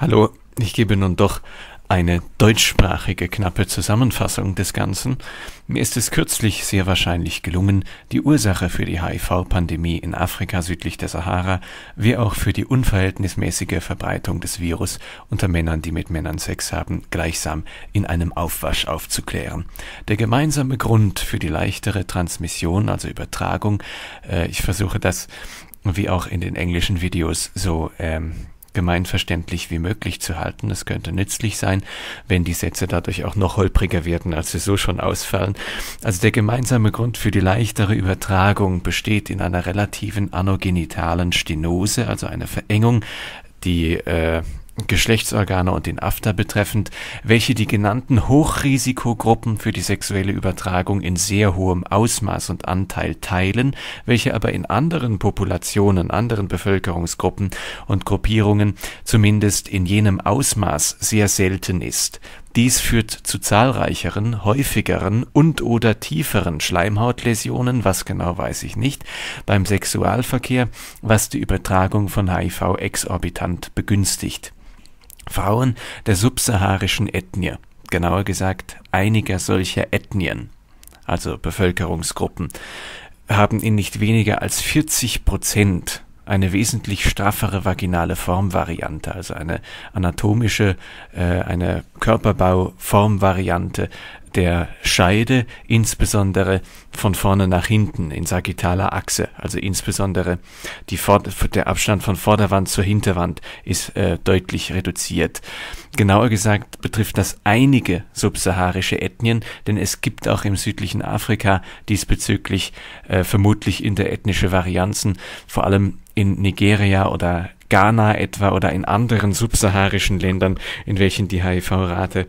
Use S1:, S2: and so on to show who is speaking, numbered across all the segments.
S1: Hallo, ich gebe nun doch eine deutschsprachige knappe Zusammenfassung des Ganzen. Mir ist es kürzlich sehr wahrscheinlich gelungen, die Ursache für die HIV-Pandemie in Afrika südlich der Sahara, wie auch für die unverhältnismäßige Verbreitung des Virus unter Männern, die mit Männern Sex haben, gleichsam in einem Aufwasch aufzuklären. Der gemeinsame Grund für die leichtere Transmission, also Übertragung, äh, ich versuche das wie auch in den englischen Videos so ähm, gemeinverständlich wie möglich zu halten. Es könnte nützlich sein, wenn die Sätze dadurch auch noch holpriger werden, als sie so schon ausfallen. Also der gemeinsame Grund für die leichtere Übertragung besteht in einer relativen anogenitalen Stenose, also einer Verengung die äh, Geschlechtsorgane und den After betreffend, welche die genannten Hochrisikogruppen für die sexuelle Übertragung in sehr hohem Ausmaß und Anteil teilen, welche aber in anderen Populationen, anderen Bevölkerungsgruppen und Gruppierungen zumindest in jenem Ausmaß sehr selten ist. Dies führt zu zahlreicheren, häufigeren und oder tieferen Schleimhautläsionen, was genau weiß ich nicht, beim Sexualverkehr, was die Übertragung von HIV exorbitant begünstigt. Frauen der subsaharischen Ethnie, genauer gesagt einiger solcher Ethnien, also Bevölkerungsgruppen, haben in nicht weniger als 40 Prozent eine wesentlich straffere vaginale Formvariante, also eine anatomische, äh, eine Körperbauformvariante der Scheide, insbesondere von vorne nach hinten in sagittaler Achse. Also insbesondere die der Abstand von Vorderwand zur Hinterwand ist äh, deutlich reduziert. Genauer gesagt betrifft das einige subsaharische Ethnien, denn es gibt auch im südlichen Afrika diesbezüglich äh, vermutlich interethnische Varianzen, vor allem in Nigeria oder Ghana etwa oder in anderen subsaharischen Ländern, in welchen die HIV-Rate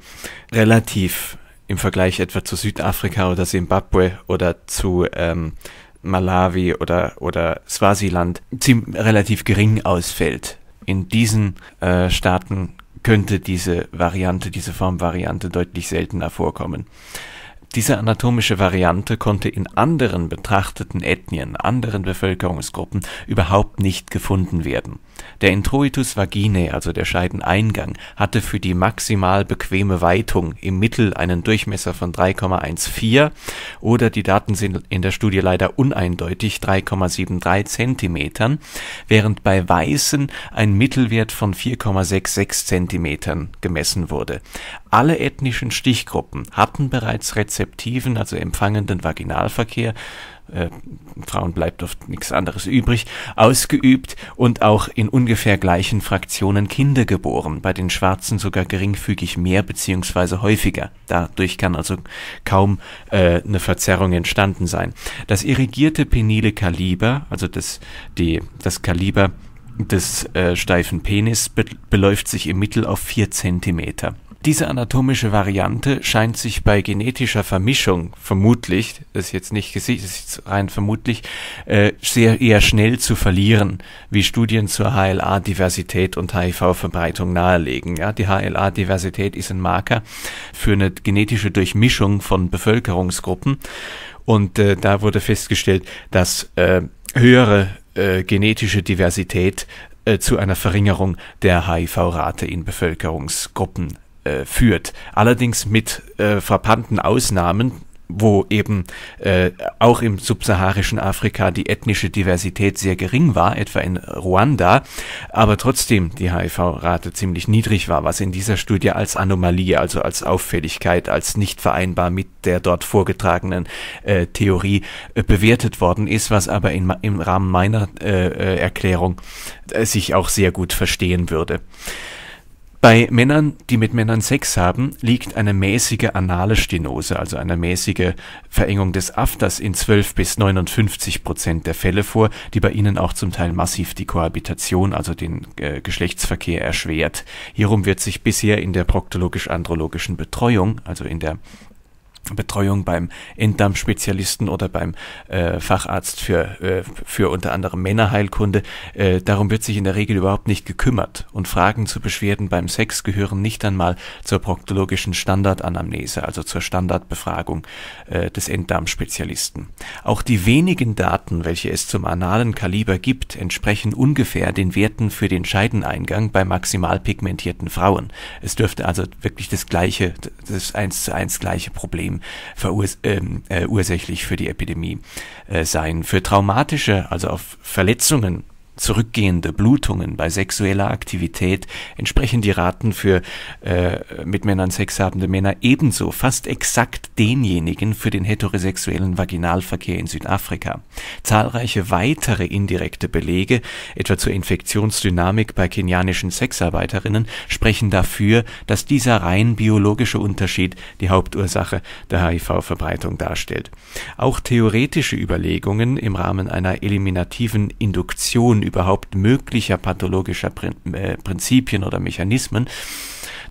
S1: relativ im Vergleich etwa zu Südafrika oder Simbabwe oder zu ähm, Malawi oder, oder Swasiland relativ gering ausfällt. In diesen äh, Staaten könnte diese Variante, diese Formvariante deutlich seltener vorkommen. Diese anatomische Variante konnte in anderen betrachteten Ethnien, anderen Bevölkerungsgruppen überhaupt nicht gefunden werden. Der Introitus vaginae, also der Scheideneingang, hatte für die maximal bequeme Weitung im Mittel einen Durchmesser von 3,14 oder die Daten sind in der Studie leider uneindeutig 3,73 Zentimetern, während bei Weißen ein Mittelwert von 4,66 Zentimetern gemessen wurde. Alle ethnischen Stichgruppen hatten bereits Rezept rezeptiven, also empfangenden Vaginalverkehr, äh, Frauen bleibt oft nichts anderes übrig, ausgeübt und auch in ungefähr gleichen Fraktionen Kinder geboren, bei den Schwarzen sogar geringfügig mehr bzw. häufiger. Dadurch kann also kaum äh, eine Verzerrung entstanden sein. Das irrigierte penile Kaliber, also das, die, das Kaliber des äh, steifen Penis, be beläuft sich im Mittel auf 4 Zentimeter. Diese anatomische Variante scheint sich bei genetischer Vermischung vermutlich, das ist jetzt nicht gesichert, das ist rein vermutlich, äh, sehr eher schnell zu verlieren, wie Studien zur HLA-Diversität und HIV-Verbreitung nahelegen. Ja, die HLA-Diversität ist ein Marker für eine genetische Durchmischung von Bevölkerungsgruppen und äh, da wurde festgestellt, dass äh, höhere äh, genetische Diversität äh, zu einer Verringerung der HIV-Rate in Bevölkerungsgruppen äh, führt. Allerdings mit äh, frappanten Ausnahmen, wo eben äh, auch im subsaharischen Afrika die ethnische Diversität sehr gering war, etwa in Ruanda, aber trotzdem die HIV-Rate ziemlich niedrig war, was in dieser Studie als Anomalie, also als Auffälligkeit, als nicht vereinbar mit der dort vorgetragenen äh, Theorie äh, bewertet worden ist, was aber in, im Rahmen meiner äh, äh, Erklärung äh, sich auch sehr gut verstehen würde. Bei Männern, die mit Männern Sex haben, liegt eine mäßige anale Stenose, also eine mäßige Verengung des Afters in 12 bis 59 Prozent der Fälle vor, die bei ihnen auch zum Teil massiv die Kohabitation, also den äh, Geschlechtsverkehr erschwert. Hierum wird sich bisher in der proktologisch-andrologischen Betreuung, also in der Betreuung beim Enddarmspezialisten oder beim äh, Facharzt für, äh, für unter anderem Männerheilkunde. Äh, darum wird sich in der Regel überhaupt nicht gekümmert und Fragen zu Beschwerden beim Sex gehören nicht einmal zur proktologischen Standardanamnese, also zur Standardbefragung äh, des Enddarmspezialisten. Auch die wenigen Daten, welche es zum analen Kaliber gibt, entsprechen ungefähr den Werten für den Scheideneingang bei maximal pigmentierten Frauen. Es dürfte also wirklich das gleiche, das eins zu eins gleiche Problem Erkrankungen ähm, äh, ursächlich für die Epidemie äh, seien. Für traumatische, also auf Verletzungen zurückgehende Blutungen bei sexueller Aktivität entsprechen die Raten für äh, mit Männern Sex habende Männer ebenso fast exakt denjenigen für den heterosexuellen Vaginalverkehr in Südafrika. Zahlreiche weitere indirekte Belege, etwa zur Infektionsdynamik bei kenianischen Sexarbeiterinnen, sprechen dafür, dass dieser rein biologische Unterschied die Hauptursache der HIV-Verbreitung darstellt. Auch theoretische Überlegungen im Rahmen einer eliminativen Induktion überhaupt möglicher pathologischer äh, Prinzipien oder Mechanismen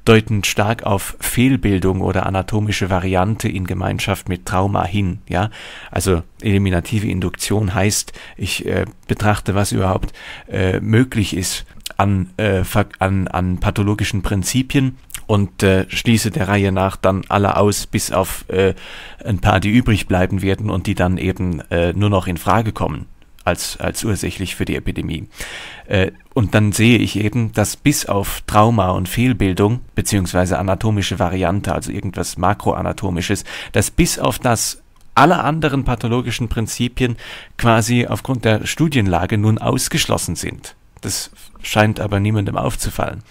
S1: deuten stark auf Fehlbildung oder anatomische Variante in Gemeinschaft mit Trauma hin. Ja, also eliminative Induktion heißt, ich äh, betrachte, was überhaupt äh, möglich ist an, äh, an, an pathologischen Prinzipien und äh, schließe der Reihe nach dann alle aus, bis auf äh, ein paar, die übrig bleiben werden und die dann eben äh, nur noch in Frage kommen als, als ursächlich für die Epidemie. Äh, und dann sehe ich eben, dass bis auf Trauma und Fehlbildung, beziehungsweise anatomische Variante, also irgendwas makroanatomisches, dass bis auf das alle anderen pathologischen Prinzipien quasi aufgrund der Studienlage nun ausgeschlossen sind. Das scheint aber niemandem aufzufallen.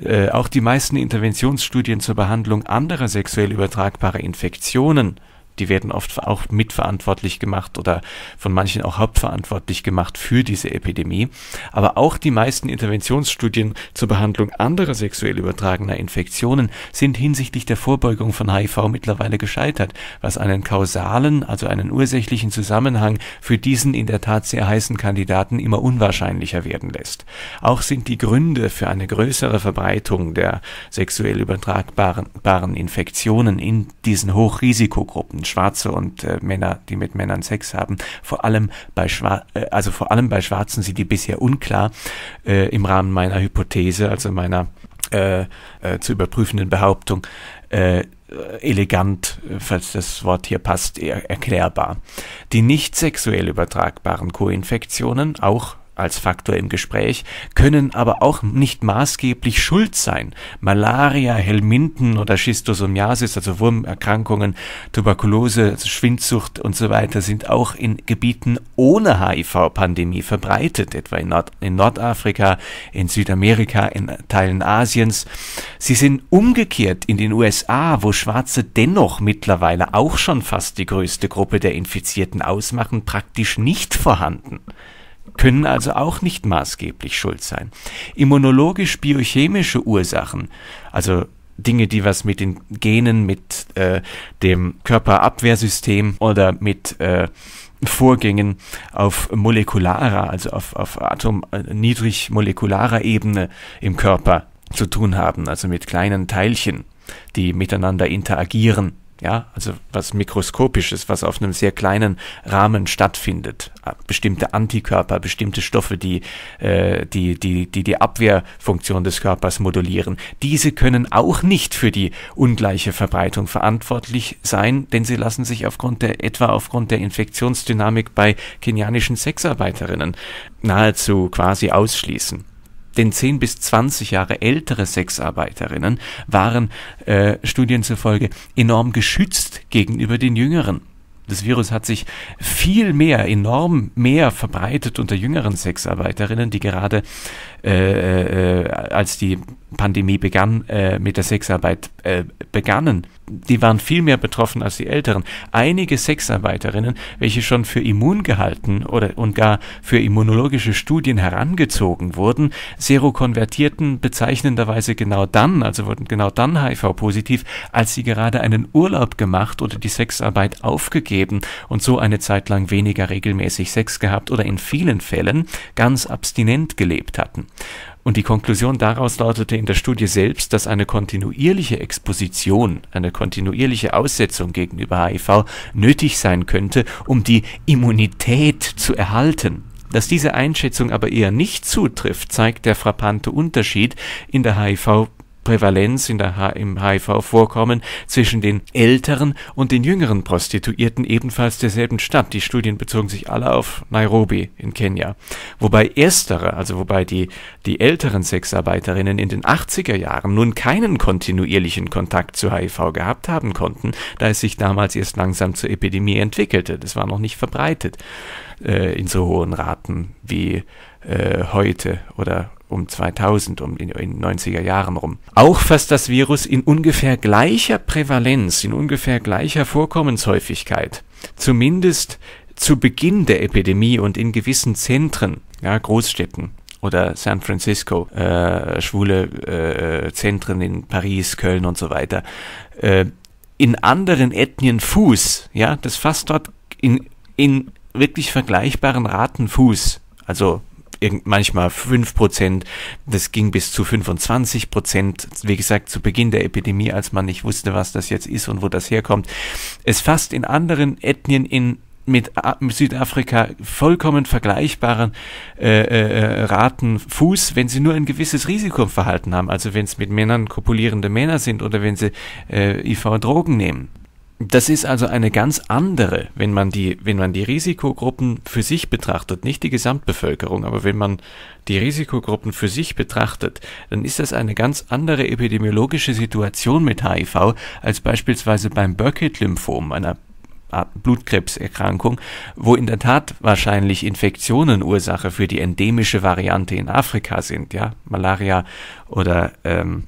S1: Äh, auch die meisten Interventionsstudien zur Behandlung anderer sexuell übertragbarer Infektionen die werden oft auch mitverantwortlich gemacht oder von manchen auch hauptverantwortlich gemacht für diese Epidemie. Aber auch die meisten Interventionsstudien zur Behandlung anderer sexuell übertragener Infektionen sind hinsichtlich der Vorbeugung von HIV mittlerweile gescheitert, was einen kausalen, also einen ursächlichen Zusammenhang für diesen in der Tat sehr heißen Kandidaten immer unwahrscheinlicher werden lässt. Auch sind die Gründe für eine größere Verbreitung der sexuell übertragbaren Infektionen in diesen Hochrisikogruppen Schwarze und äh, Männer, die mit Männern Sex haben. Vor allem bei Schwa äh, also vor allem bei Schwarzen sind die bisher unklar äh, im Rahmen meiner Hypothese, also meiner äh, äh, zu überprüfenden Behauptung, äh, elegant, falls das Wort hier passt, erklärbar. Die nicht sexuell übertragbaren Koinfektionen, auch als Faktor im Gespräch, können aber auch nicht maßgeblich schuld sein. Malaria, Helminten oder Schistosomiasis, also Wurmerkrankungen, Tuberkulose, Schwindsucht und so weiter sind auch in Gebieten ohne HIV-Pandemie verbreitet, etwa in, Nord in Nordafrika, in Südamerika, in Teilen Asiens. Sie sind umgekehrt in den USA, wo Schwarze dennoch mittlerweile auch schon fast die größte Gruppe der Infizierten ausmachen, praktisch nicht vorhanden können also auch nicht maßgeblich schuld sein. Immunologisch-biochemische Ursachen, also Dinge, die was mit den Genen, mit äh, dem Körperabwehrsystem oder mit äh, Vorgängen auf molekularer, also auf, auf atom äh, niedrig molekularer Ebene im Körper zu tun haben, also mit kleinen Teilchen, die miteinander interagieren. Ja, also was mikroskopisches, was auf einem sehr kleinen Rahmen stattfindet. Ah, bestimmte Antikörper, bestimmte Stoffe, die äh, die, die, die, die Abwehrfunktion des Körpers modulieren. Diese können auch nicht für die ungleiche Verbreitung verantwortlich sein, denn sie lassen sich aufgrund der, etwa aufgrund der Infektionsdynamik bei kenianischen Sexarbeiterinnen nahezu quasi ausschließen denn 10 bis 20 Jahre ältere Sexarbeiterinnen waren äh, Studien zufolge enorm geschützt gegenüber den Jüngeren. Das Virus hat sich viel mehr, enorm mehr verbreitet unter jüngeren Sexarbeiterinnen, die gerade äh, äh, als die Pandemie begann, äh, mit der Sexarbeit äh, begannen. Die waren viel mehr betroffen als die Älteren. Einige Sexarbeiterinnen, welche schon für immun gehalten oder und gar für immunologische Studien herangezogen wurden, Serokonvertierten bezeichnenderweise genau dann, also wurden genau dann HIV-positiv, als sie gerade einen Urlaub gemacht oder die Sexarbeit aufgegeben und so eine Zeit lang weniger regelmäßig Sex gehabt oder in vielen Fällen ganz abstinent gelebt hatten. Und die Konklusion daraus lautete in der Studie selbst, dass eine kontinuierliche Exposition, eine kontinuierliche Aussetzung gegenüber HIV nötig sein könnte, um die Immunität zu erhalten. Dass diese Einschätzung aber eher nicht zutrifft, zeigt der frappante Unterschied in der HIV Prävalenz in der H im HIV vorkommen zwischen den älteren und den jüngeren Prostituierten ebenfalls derselben Stadt. Die Studien bezogen sich alle auf Nairobi in Kenia. Wobei erstere, also wobei die, die älteren Sexarbeiterinnen in den 80er Jahren nun keinen kontinuierlichen Kontakt zu HIV gehabt haben konnten, da es sich damals erst langsam zur Epidemie entwickelte. Das war noch nicht verbreitet äh, in so hohen Raten wie äh, heute oder um 2000, um in den 90er Jahren rum. Auch fast das Virus in ungefähr gleicher Prävalenz, in ungefähr gleicher Vorkommenshäufigkeit, zumindest zu Beginn der Epidemie und in gewissen Zentren, ja, Großstädten oder San Francisco, äh, schwule äh, Zentren in Paris, Köln und so weiter, äh, in anderen Ethnien Fuß, ja, das fast dort in, in wirklich vergleichbaren Raten Fuß. Also manchmal 5%, das ging bis zu 25%, wie gesagt, zu Beginn der Epidemie, als man nicht wusste, was das jetzt ist und wo das herkommt. Es fasst in anderen Ethnien in mit Südafrika vollkommen vergleichbaren äh, äh, äh, Raten Fuß, wenn sie nur ein gewisses Risikoverhalten haben, also wenn es mit Männern kopulierende Männer sind oder wenn sie äh, IV-Drogen nehmen. Das ist also eine ganz andere, wenn man die, wenn man die Risikogruppen für sich betrachtet, nicht die Gesamtbevölkerung, aber wenn man die Risikogruppen für sich betrachtet, dann ist das eine ganz andere epidemiologische Situation mit HIV als beispielsweise beim Burkitt-Lymphom, einer Blutkrebserkrankung, wo in der Tat wahrscheinlich Infektionen Ursache für die endemische Variante in Afrika sind, ja, Malaria oder ähm,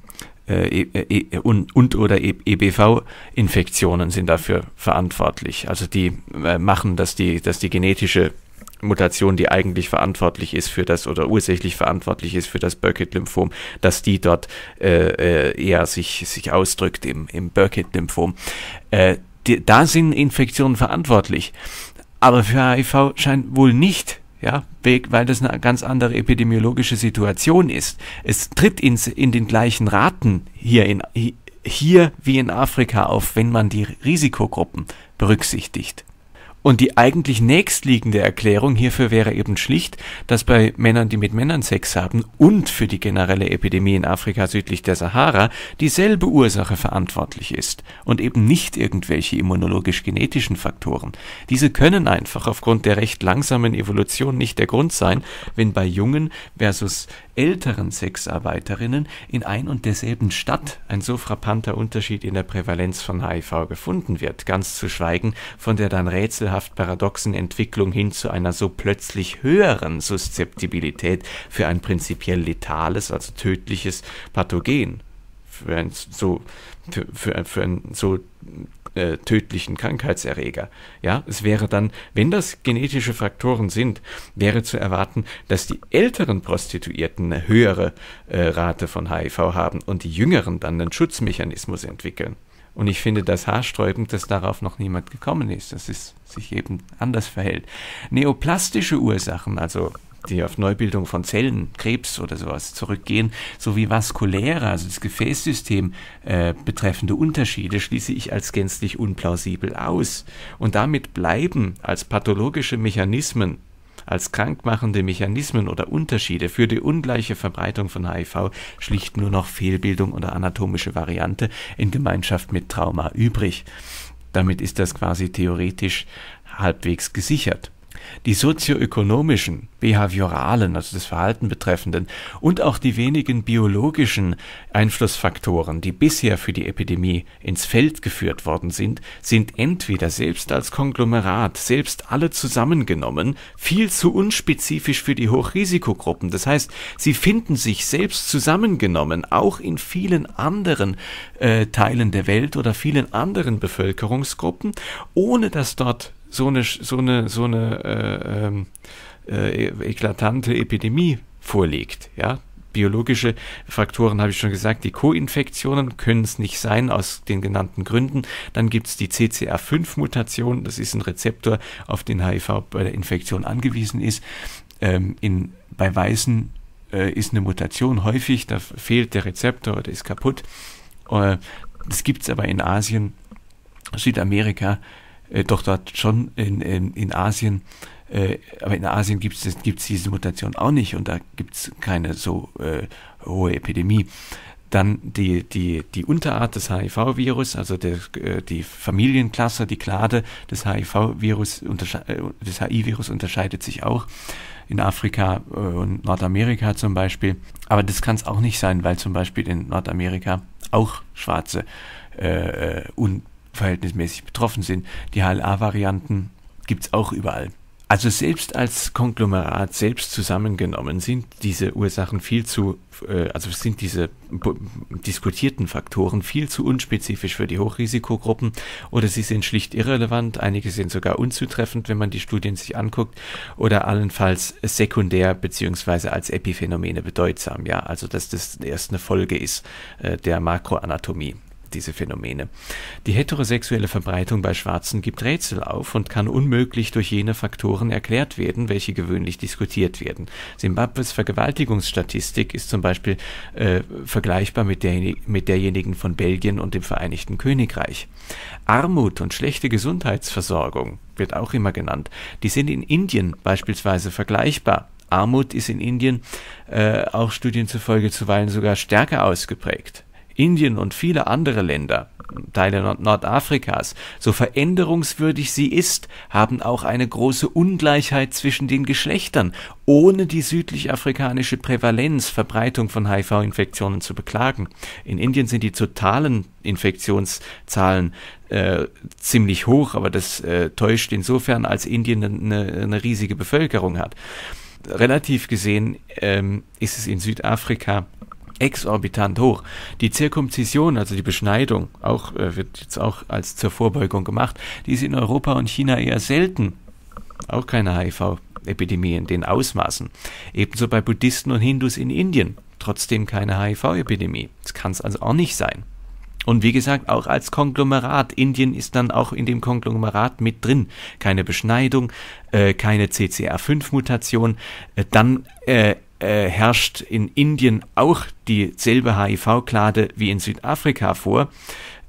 S1: äh, e, äh, e, und, und, oder EBV-Infektionen e sind dafür verantwortlich. Also die äh, machen, dass die, dass die genetische Mutation, die eigentlich verantwortlich ist für das oder ursächlich verantwortlich ist für das Burkitt-Lymphom, dass die dort äh, eher sich, sich ausdrückt im, im Burkitt-Lymphom. da sind Infektionen verantwortlich, aber für HIV scheint wohl nicht ja, weil das eine ganz andere epidemiologische Situation ist. Es tritt ins, in den gleichen Raten hier, in, hier wie in Afrika auf, wenn man die Risikogruppen berücksichtigt. Und die eigentlich nächstliegende Erklärung hierfür wäre eben schlicht, dass bei Männern, die mit Männern Sex haben und für die generelle Epidemie in Afrika südlich der Sahara dieselbe Ursache verantwortlich ist und eben nicht irgendwelche immunologisch-genetischen Faktoren. Diese können einfach aufgrund der recht langsamen Evolution nicht der Grund sein, wenn bei Jungen versus älteren Sexarbeiterinnen in ein und derselben Stadt ein so frappanter Unterschied in der Prävalenz von HIV gefunden wird, ganz zu schweigen von der dann rätselhaft paradoxen Entwicklung hin zu einer so plötzlich höheren Suszeptibilität für ein prinzipiell letales, also tödliches Pathogen, für ein so, für, für, ein so äh, tödlichen Krankheitserreger. Ja, es wäre dann, wenn das genetische Faktoren sind, wäre zu erwarten, dass die älteren Prostituierten eine höhere äh, Rate von HIV haben und die jüngeren dann einen Schutzmechanismus entwickeln. Und ich finde das haarsträubend, dass darauf noch niemand gekommen ist, dass es sich eben anders verhält. Neoplastische Ursachen, also die auf Neubildung von Zellen, Krebs oder sowas zurückgehen, sowie vaskuläre, also das Gefäßsystem äh, betreffende Unterschiede schließe ich als gänzlich unplausibel aus. Und damit bleiben als pathologische Mechanismen als krankmachende Mechanismen oder Unterschiede für die ungleiche Verbreitung von HIV schlicht nur noch Fehlbildung oder anatomische Variante in Gemeinschaft mit Trauma übrig. Damit ist das quasi theoretisch halbwegs gesichert. Die sozioökonomischen, behavioralen, also das Verhalten betreffenden und auch die wenigen biologischen Einflussfaktoren, die bisher für die Epidemie ins Feld geführt worden sind, sind entweder selbst als Konglomerat, selbst alle zusammengenommen, viel zu unspezifisch für die Hochrisikogruppen. Das heißt, sie finden sich selbst zusammengenommen, auch in vielen anderen äh, Teilen der Welt oder vielen anderen Bevölkerungsgruppen, ohne dass dort so eine, so eine, so eine äh, ähm, äh, eklatante Epidemie vorliegt. Ja? Biologische Faktoren habe ich schon gesagt, die Co-Infektionen können es nicht sein aus den genannten Gründen. Dann gibt es die CCR5-Mutation, das ist ein Rezeptor, auf den HIV bei der Infektion angewiesen ist. Ähm, in, bei Weißen äh, ist eine Mutation häufig, da fehlt der Rezeptor oder ist kaputt. Äh, das gibt es aber in Asien Südamerika äh, doch dort schon in, in, in Asien, äh, aber in Asien gibt es diese Mutation auch nicht und da gibt es keine so äh, hohe Epidemie. Dann die, die, die Unterart des HIV-Virus, also der, äh, die Familienklasse, die Klade des HIV-Virus, äh, des HIV-Virus unterscheidet sich auch in Afrika äh, und Nordamerika zum Beispiel. Aber das kann es auch nicht sein, weil zum Beispiel in Nordamerika auch Schwarze äh, un verhältnismäßig betroffen sind. Die HLA-Varianten gibt es auch überall. Also selbst als Konglomerat selbst zusammengenommen sind diese Ursachen viel zu, äh, also sind diese diskutierten Faktoren viel zu unspezifisch für die Hochrisikogruppen oder sie sind schlicht irrelevant, einige sind sogar unzutreffend, wenn man die Studien sich anguckt oder allenfalls sekundär beziehungsweise als Epiphänomene bedeutsam, ja, also dass das erst eine Folge ist äh, der Makroanatomie diese Phänomene. Die heterosexuelle Verbreitung bei Schwarzen gibt Rätsel auf und kann unmöglich durch jene Faktoren erklärt werden, welche gewöhnlich diskutiert werden. Simbabwes Vergewaltigungsstatistik ist zum Beispiel äh, vergleichbar mit, der, mit derjenigen von Belgien und dem Vereinigten Königreich. Armut und schlechte Gesundheitsversorgung wird auch immer genannt. Die sind in Indien beispielsweise vergleichbar. Armut ist in Indien äh, auch Studien zufolge zuweilen sogar stärker ausgeprägt Indien und viele andere Länder, Teile Nord Nordafrikas, so veränderungswürdig sie ist, haben auch eine große Ungleichheit zwischen den Geschlechtern, ohne die südlich-afrikanische Prävalenz, Verbreitung von HIV-Infektionen zu beklagen. In Indien sind die totalen Infektionszahlen äh, ziemlich hoch, aber das äh, täuscht insofern, als Indien eine, eine, riesige Bevölkerung hat. Relativ gesehen ähm, ist es in Südafrika exorbitant hoch. Die Zirkumzision, also die Beschneidung, auch, äh, wird jetzt auch als zur Vorbeugung gemacht, die ist in Europa und China eher selten. Auch keine HIV-Epidemie in den Ausmaßen. Ebenso bei Buddhisten und Hindus in Indien. Trotzdem keine HIV-Epidemie. Das kann es also auch nicht sein. Und wie gesagt, auch als Konglomerat. Indien ist dann auch in dem Konglomerat mit drin. Keine Beschneidung, äh, keine CCR5-Mutation. Äh, dann äh, äh, herrscht in Indien auch dieselbe HIV-Klade wie in Südafrika vor.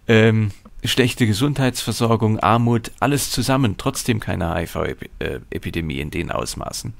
S1: Ähm, schlechte Gesundheitsversorgung, Armut, alles zusammen, trotzdem keine HIV-Epidemie in den Ausmaßen.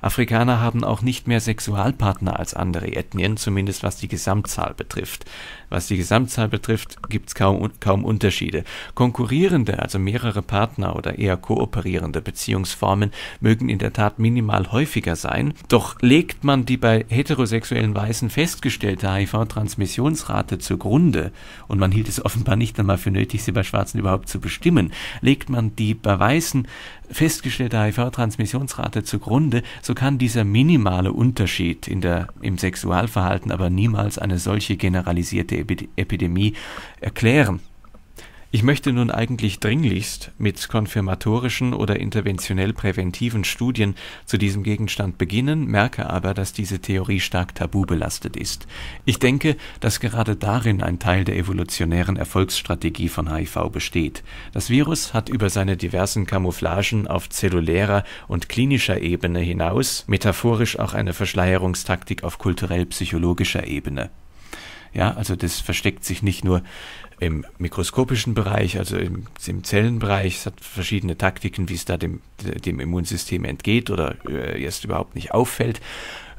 S1: Afrikaner haben auch nicht mehr Sexualpartner als andere Ethnien, zumindest was die Gesamtzahl betrifft. Was die Gesamtzahl betrifft, gibt es kaum, kaum Unterschiede. Konkurrierende, also mehrere Partner oder eher kooperierende Beziehungsformen mögen in der Tat minimal häufiger sein, doch legt man die bei heterosexuellen Weißen festgestellte HIV-Transmissionsrate zugrunde und man hielt es offenbar nicht einmal für nötig, nötig, sie bei Schwarzen überhaupt zu bestimmen. Legt man die bei Weißen festgestellte HIV-Transmissionsrate zugrunde, so kann dieser minimale Unterschied in der, im Sexualverhalten aber niemals eine solche generalisierte Epidemie erklären. Ich möchte nun eigentlich dringlichst mit konfirmatorischen oder interventionell präventiven Studien zu diesem Gegenstand beginnen, merke aber, dass diese Theorie stark tabu belastet ist. Ich denke, dass gerade darin ein Teil der evolutionären Erfolgsstrategie von HIV besteht. Das Virus hat über seine diversen Kamouflagen auf zellulärer und klinischer Ebene hinaus metaphorisch auch eine Verschleierungstaktik auf kulturell-psychologischer Ebene. Ja, also das versteckt sich nicht nur im mikroskopischen Bereich, also im, im Zellenbereich. Es hat verschiedene Taktiken, wie es da dem, dem Immunsystem entgeht oder äh, erst überhaupt nicht auffällt.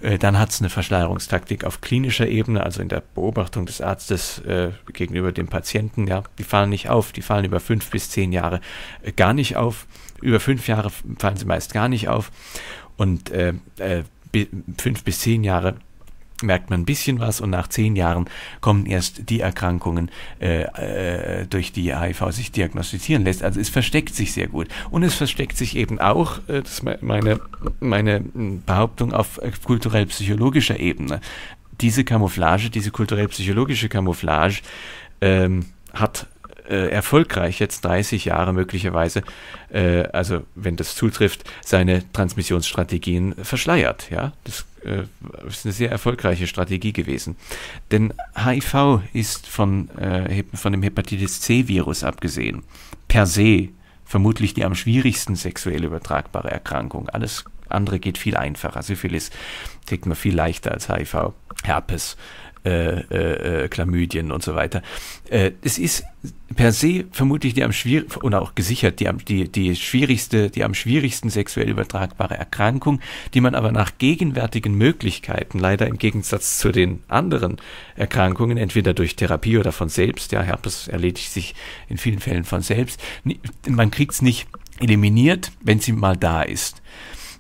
S1: Äh, dann hat es eine Verschleierungstaktik auf klinischer Ebene, also in der Beobachtung des Arztes äh, gegenüber dem Patienten. Ja, die fallen nicht auf, die fallen über fünf bis zehn Jahre äh, gar nicht auf. Über fünf Jahre fallen sie meist gar nicht auf. Und äh, fünf bis zehn Jahre merkt man ein bisschen was und nach zehn Jahren kommen erst die Erkrankungen, äh, äh, durch die HIV sich diagnostizieren lässt. Also es versteckt sich sehr gut. Und es versteckt sich eben auch, äh, das ist meine, meine hm, Behauptung auf äh, kulturell-psychologischer Ebene. Diese Camouflage, diese kulturell-psychologische Camouflage ähm, hat äh, erfolgreich jetzt 30 Jahre möglicherweise, äh, also wenn das zutrifft, seine Transmissionsstrategien verschleiert. Ja, das äh, ist eine sehr erfolgreiche Strategie gewesen. Denn HIV ist von, äh, von dem Hepatitis C-Virus abgesehen per se vermutlich die am schwierigsten sexuell übertragbare Erkrankung. Alles andere geht viel einfacher. Syphilis kriegt man viel leichter als HIV. Herpes äh, äh, äh, Chlamydien und so weiter. Äh, es ist per se vermutlich die am schwierigsten und auch gesichert die, am, die, die schwierigste, die am schwierigsten sexuell übertragbare Erkrankung, die man aber nach gegenwärtigen Möglichkeiten leider im Gegensatz zu den anderen Erkrankungen, entweder durch Therapie oder von selbst, ja, Herpes erledigt sich in vielen Fällen von selbst, man kriegt es nicht eliminiert, wenn sie mal da ist.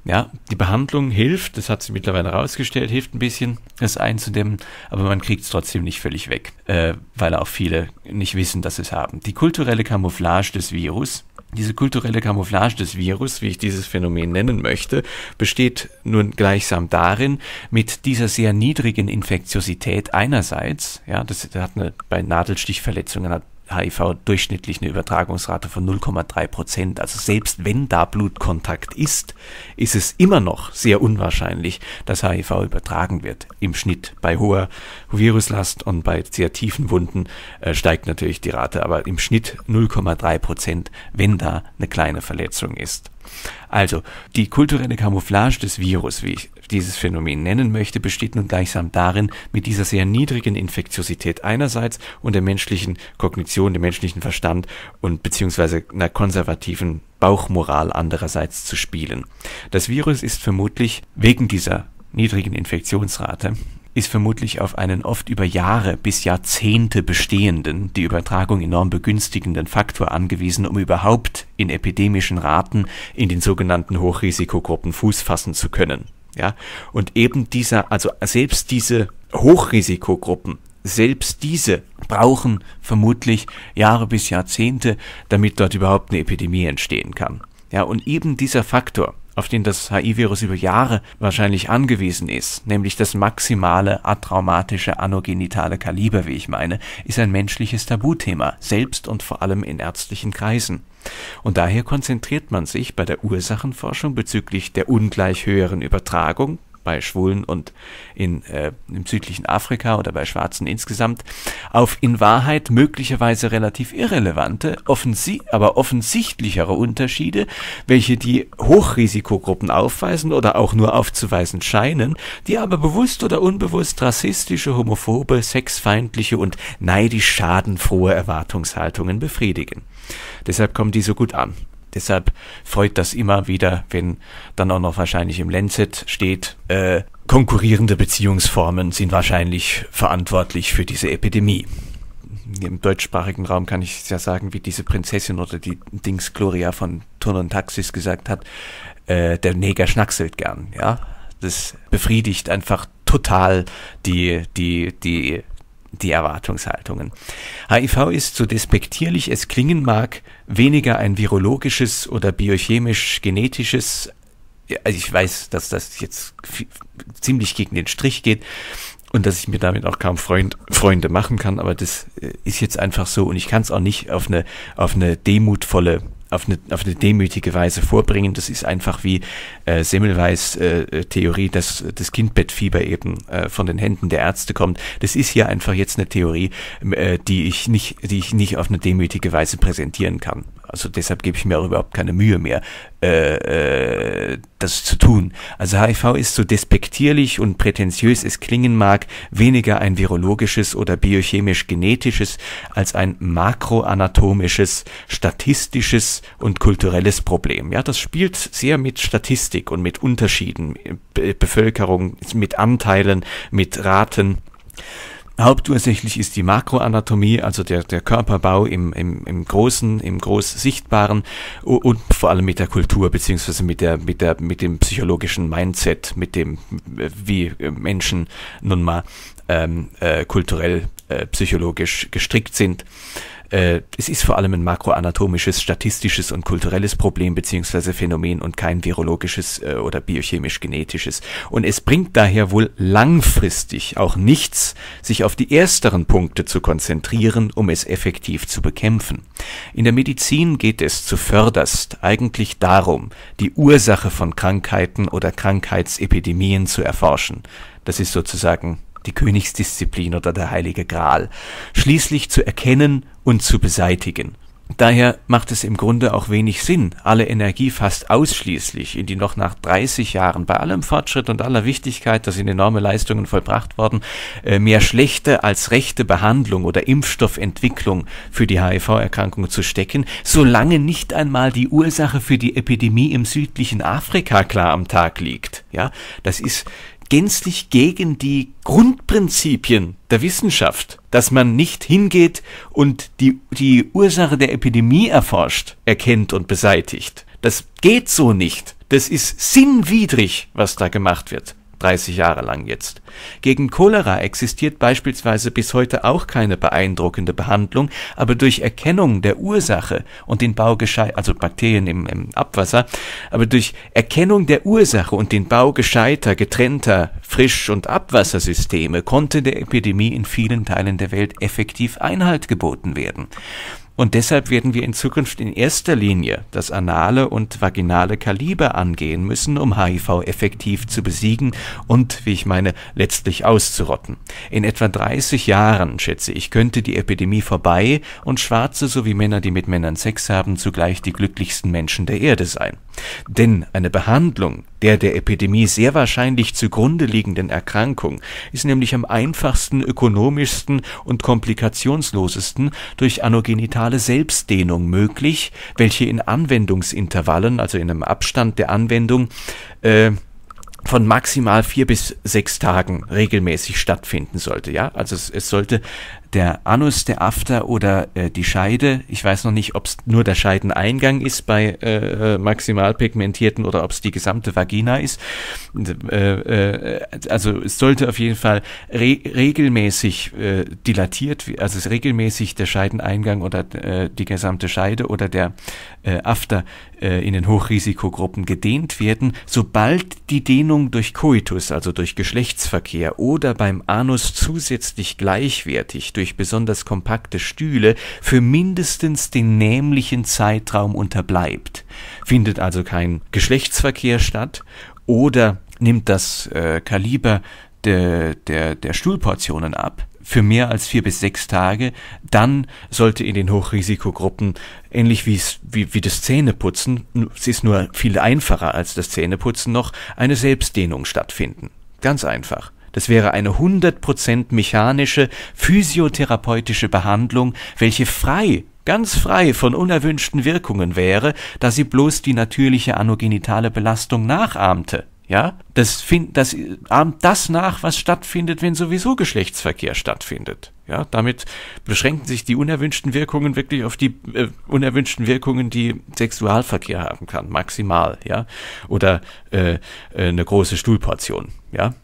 S1: Ja, die Behandlung hilft, das hat sie mittlerweile rausgestellt, hilft ein bisschen, es einzudämmen, aber man kriegt es trotzdem nicht völlig weg, äh, weil auch viele nicht wissen, dass es haben. Die kulturelle Camouflage des Virus, diese kulturelle Camouflage des Virus, wie ich dieses Phänomen nennen möchte, besteht nun gleichsam darin, mit dieser sehr niedrigen Infektiosität einerseits, ja, das hat eine, bei Nadelstichverletzungen hat HIV durchschnittlich eine Übertragungsrate von 0,3 Prozent. Also selbst wenn da Blutkontakt ist, ist es immer noch sehr unwahrscheinlich, dass HIV übertragen wird. Im Schnitt bei hoher Viruslast und bei sehr tiefen Wunden äh, steigt natürlich die Rate, aber im Schnitt 0,3 Prozent, wenn da eine kleine Verletzung ist. Also, die kulturelle Camouflage des Virus, wie ich dieses Phänomen nennen möchte, besteht nun gleichsam darin, mit dieser sehr niedrigen Infektiosität einerseits und der menschlichen Kognition, dem menschlichen Verstand und beziehungsweise einer konservativen Bauchmoral andererseits zu spielen. Das Virus ist vermutlich wegen dieser niedrigen Infektionsrate ist vermutlich auf einen oft über Jahre bis Jahrzehnte bestehenden, die Übertragung enorm begünstigenden Faktor angewiesen, um überhaupt in epidemischen Raten in den sogenannten Hochrisikogruppen Fuß fassen zu können. Ja? Und eben dieser, also selbst diese Hochrisikogruppen, selbst diese brauchen vermutlich Jahre bis Jahrzehnte, damit dort überhaupt eine Epidemie entstehen kann. Ja, und eben dieser Faktor, auf den das HIV-Virus über Jahre wahrscheinlich angewiesen ist, nämlich das maximale atraumatische anogenitale Kaliber, wie ich meine, ist ein menschliches Tabuthema, selbst und vor allem in ärztlichen Kreisen. Und daher konzentriert man sich bei der Ursachenforschung bezüglich der ungleich höheren Übertragung bei Schwulen und in, äh, im südlichen Afrika oder bei Schwarzen insgesamt, auf in Wahrheit möglicherweise relativ irrelevante, offensi aber offensichtlichere Unterschiede, welche die Hochrisikogruppen aufweisen oder auch nur aufzuweisen scheinen, die aber bewusst oder unbewusst rassistische, homophobe, sexfeindliche und neidisch schadenfrohe Erwartungshaltungen befriedigen. Deshalb kommen die so gut an. Deshalb freut das immer wieder, wenn dann auch noch wahrscheinlich im Lancet steht, äh, konkurrierende Beziehungsformen sind wahrscheinlich verantwortlich für diese Epidemie. Im deutschsprachigen Raum kann ich ja sagen, wie diese Prinzessin oder die Dings Gloria von Turn und Taxis gesagt hat, äh, der Neger schnackselt gern, ja. Das befriedigt einfach total die, die, die die Erwartungshaltungen. HIV ist, so despektierlich es klingen mag, weniger ein virologisches oder biochemisch-genetisches, also ich weiß, dass das jetzt ziemlich gegen den Strich geht und dass ich mir damit auch kaum Freund, Freunde machen kann, aber das äh, ist jetzt einfach so und ich kann es auch nicht auf eine, auf eine demutvolle auf eine, auf eine demütige Weise vorbringen. Das ist einfach wie äh, Semmelweis äh, äh, Theorie, dass das Kindbettfieber eben äh, von den Händen der Ärzte kommt. Das ist hier einfach jetzt eine Theorie, ähm, äh, die ich nicht, die ich nicht auf eine demütige Weise präsentieren kann also deshalb gebe ich mir auch überhaupt keine Mühe mehr, äh, äh, das zu tun. Also HIV ist so despektierlich und prätentiös es klingen mag, weniger ein virologisches oder biochemisch-genetisches als ein makroanatomisches, statistisches und kulturelles Problem. Ja, das spielt sehr mit Statistik und mit Unterschieden, Bevölkerung, mit Anteilen, mit Raten. Hauptursächlich ist die Makroanatomie, also der, der Körperbau im, im, im Großen, im Groß Sichtbaren und vor allem mit der Kultur, beziehungsweise mit, der, mit, der, mit dem psychologischen Mindset, mit dem, wie äh, Menschen nun mal ähm, äh, kulturell, äh, psychologisch gestrickt sind. Äh, es ist vor allem ein makroanatomisches, statistisches und kulturelles Problem beziehungsweise Phänomen und kein virologisches äh, oder biochemisch-genetisches. Und es bringt daher wohl langfristig auch nichts, sich auf die ersteren Punkte zu konzentrieren, um es effektiv zu bekämpfen. In der Medizin geht es zuvörderst eigentlich darum, die Ursache von Krankheiten oder Krankheitsepidemien zu erforschen. Das ist sozusagen die Königsdisziplin oder der heilige Gral, schließlich zu erkennen und zu beseitigen. Daher macht es im Grunde auch wenig Sinn, alle Energie fast ausschließlich in die noch nach 30 Jahren, bei allem Fortschritt und aller Wichtigkeit, da sind enorme Leistungen vollbracht worden, äh, mehr schlechte als rechte Behandlung oder Impfstoffentwicklung für die HIV-Erkrankung zu stecken, solange nicht einmal die Ursache für die Epidemie im südlichen Afrika klar am Tag liegt. Ja, das ist gänzlich gegen die Grundprinzipien der Wissenschaft, dass man nicht hingeht und die, die Ursache der Epidemie erforscht, erkennt und beseitigt. Das geht so nicht. Das ist sinnwidrig, was da gemacht wird. 30 Jahre lang jetzt. Gegen Cholera existiert beispielsweise bis heute auch keine beeindruckende Behandlung, aber durch Erkennung der Ursache und den Bau gescheit, also Bakterien im, im, Abwasser, aber durch Erkennung der Ursache und den Bau gescheiter, getrennter Frisch- und Abwassersysteme konnte der Epidemie in vielen Teilen der Welt effektiv Einhalt geboten werden. Und deshalb werden wir in Zukunft in erster Linie das anale und vaginale Kaliber angehen müssen, um HIV effektiv zu besiegen und, wie ich meine, letztlich auszurotten. In etwa 30 Jahren, schätze ich, könnte die Epidemie vorbei und Schwarze sowie Männer, die mit Männern Sex haben, zugleich die glücklichsten Menschen der Erde sein. Denn eine Behandlung der der Epidemie sehr wahrscheinlich zugrunde liegenden Erkrankung ist nämlich am einfachsten, ökonomischsten und komplikationslosesten durch anogenitale Selbstdehnung möglich, welche in Anwendungsintervallen, also in einem Abstand der Anwendung, äh, von maximal vier bis sechs Tagen regelmäßig stattfinden sollte. Ja, also es, es sollte der Anus, der After oder äh, die Scheide. Ich weiß noch nicht, ob es nur der Scheideneingang ist bei äh, äh maximal pigmentierten oder ob es die gesamte Vagina ist. Äh, äh, also es sollte auf jeden Fall re regelmäßig äh, dilatiert, also es regelmäßig der Scheideneingang oder die gesamte Scheide oder der After äh, in den Hochrisikogruppen gedehnt werden, sobald die Dehnung durch Koitus, also durch Geschlechtsverkehr oder beim Anus zusätzlich gleichwertig durch besonders kompakte Stühle für mindestens den nämlichen Zeitraum unterbleibt. Findet also kein Geschlechtsverkehr statt oder nimmt das äh, Kaliber der, der, der Stuhlportionen ab, für mehr als vier bis sechs Tage, dann sollte in den Hochrisikogruppen, ähnlich wie, wie, das Zähneputzen, es ist nur viel einfacher als das Zähneputzen noch, eine Selbstdehnung stattfinden. Ganz einfach. Das wäre eine 100% mechanische, physiotherapeutische Behandlung, welche frei ganz frei von unerwünschten Wirkungen wäre, da sie bloß die natürliche anogenitale Belastung nachahmte. Ja, das, find, das ahmt das nach, was stattfindet, wenn sowieso Geschlechtsverkehr stattfindet. Ja, damit beschränken sich die unerwünschten Wirkungen wirklich auf die äh, unerwünschten Wirkungen, die Sexualverkehr haben kann, maximal, ja, oder äh, äh, eine große Stuhlportion, ja.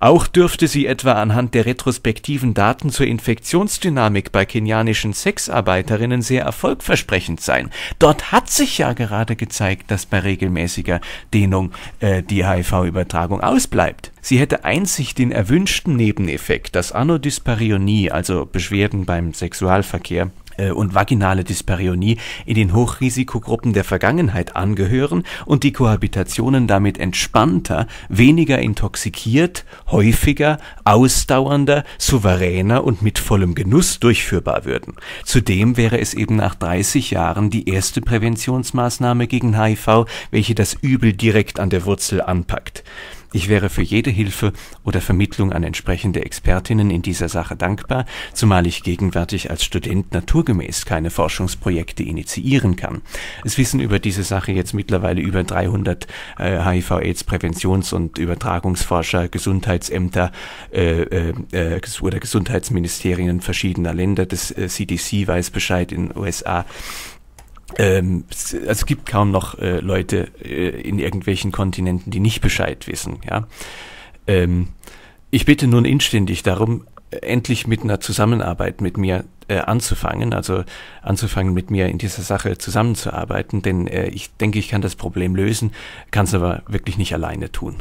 S1: Auch dürfte sie etwa anhand der retrospektiven Daten zur Infektionsdynamik bei kenianischen Sexarbeiterinnen sehr erfolgversprechend sein. Dort hat sich ja gerade gezeigt, dass bei regelmäßiger Dehnung äh, die HIV-Übertragung ausbleibt. Sie hätte einzig den erwünschten Nebeneffekt, dass Anodysparionie, also Beschwerden beim Sexualverkehr, äh, und vaginale Dysperionie in den Hochrisikogruppen der Vergangenheit angehören und die Kohabitationen damit entspannter, weniger intoxikiert, häufiger, ausdauernder, souveräner und mit vollem Genuss durchführbar würden. Zudem wäre es eben nach 30 Jahren die erste Präventionsmaßnahme gegen HIV, welche das Übel direkt an der Wurzel anpackt. Ich wäre für jede Hilfe oder Vermittlung an entsprechende Expertinnen in dieser Sache dankbar, zumal ich gegenwärtig als Student naturgemäß keine Forschungsprojekte initiieren kann. Es wissen über diese Sache jetzt mittlerweile über 300 äh, HIV-Aids-Präventions- und Übertragungsforscher, Gesundheitsämter äh, äh, äh oder Gesundheitsministerien verschiedener Länder. Das CDC äh, weiß Bescheid in den USA ähm, es, also es gibt kaum noch äh, Leute äh, in irgendwelchen Kontinenten, die nicht Bescheid wissen. Ja? Ähm, ich bitte nun inständig darum, endlich mit einer Zusammenarbeit mit mir äh, anzufangen, also anzufangen mit mir in dieser Sache zusammenzuarbeiten, denn äh, ich denke, ich kann das Problem lösen, kann es aber wirklich nicht alleine tun.